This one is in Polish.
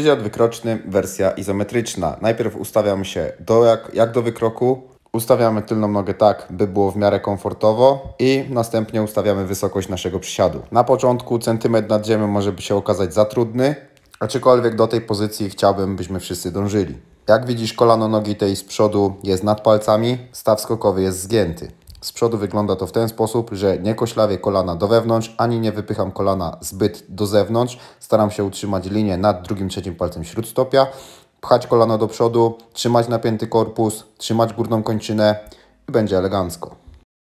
Przydział wykroczny, wersja izometryczna. Najpierw ustawiamy się do jak, jak do wykroku, ustawiamy tylną nogę tak, by było w miarę komfortowo i następnie ustawiamy wysokość naszego przysiadu. Na początku centymetr nad ziemią może się okazać za trudny, aczkolwiek do tej pozycji chciałbym, byśmy wszyscy dążyli. Jak widzisz, kolano nogi tej z przodu jest nad palcami, staw skokowy jest zgięty. Z przodu wygląda to w ten sposób, że nie koślawię kolana do wewnątrz, ani nie wypycham kolana zbyt do zewnątrz. Staram się utrzymać linię nad drugim, trzecim palcem śródstopia, pchać kolano do przodu, trzymać napięty korpus, trzymać górną kończynę i będzie elegancko.